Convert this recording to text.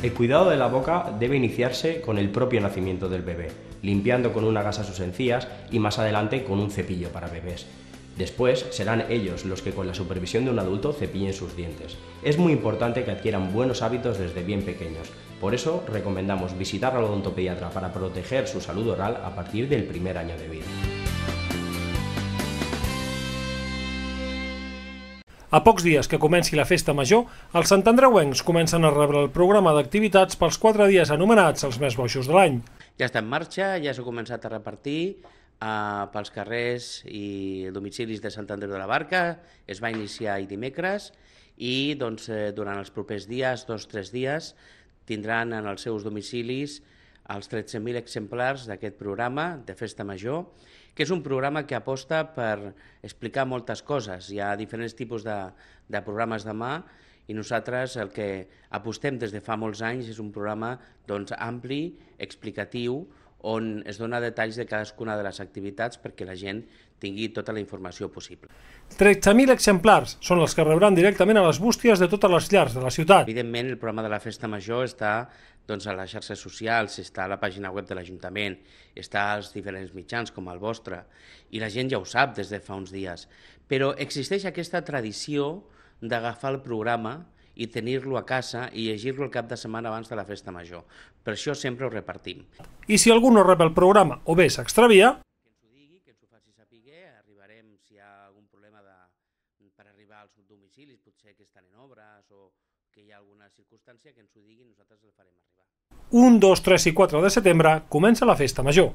El cuidado de la boca debe iniciarse con el propio nacimiento del bebé, limpiando con una gasa sus encías y más adelante con un cepillo para bebés. Después serán ellos los que con la supervisión de un adulto cepillen sus dientes. Es muy importante que adquieran buenos hábitos desde bien pequeños. Por eso recomendamos visitar al odontopediatra para proteger su salud oral a partir del primer año de vida. A pocs dies que comenci la festa major, els santandreuencs comencen a rebre el programa d'activitats pels quatre dies anomenats els més boixos de l'any. Ja està en marxa, ja s'ha començat a repartir eh, pels carrers i domicilis de Sant Andreu de la Barca, es va iniciar ahir dimecres i doncs, eh, durant els propers dies, dos o tres dies, tindran en els seus domicilis als 13.000 exemplars d'aquest programa de Festa Major, que és un programa que aposta per explicar moltes coses. Hi ha diferents tipus de, de programes de mà i nosaltres el que apostem des de fa molts anys és un programa doncs, ampli, explicatiu, on es dona detalls de cadascuna de les activitats perquè la gent tingui tota la informació possible. 13.000 exemplars són els que rebran directament a les bústies de totes les llars de la ciutat. Evidentment, el programa de la Festa Major està doncs, a les xarxes socials, està a la pàgina web de l'Ajuntament, està als diferents mitjans com el vostre, i la gent ja ho sap des de fa uns dies. Però existeix aquesta tradició d'agafar el programa i tenir-lo a casa i llegir-lo el cap de setmana abans de la festa major. Per això sempre ho repartim. I si algú no rep el programa o bé s'extravia... Que ens ho digui, que ens ho faci saber, arribarem si hi ha algun problema de, per arribar als domicilis, potser que estan en obres o que hi ha alguna circumstància que ens ho digui, nosaltres el farem arribar. 1, 2, 3 i 4 de setembre comença la festa major.